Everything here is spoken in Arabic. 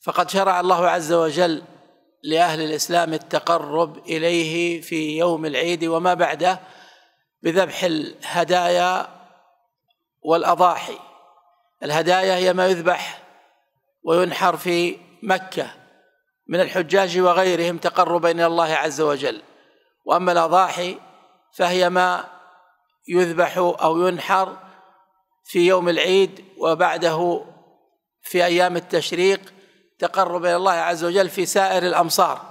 فقد شرع الله عز وجل لأهل الإسلام التقرب إليه في يوم العيد وما بعده بذبح الهدايا والأضاحي الهدايا هي ما يذبح وينحر في مكة من الحجاج وغيرهم تقربا إلى الله عز وجل وأما الأضاحي فهي ما يذبح أو ينحر في يوم العيد وبعده في أيام التشريق تقرب الى الله عز وجل في سائر الامصار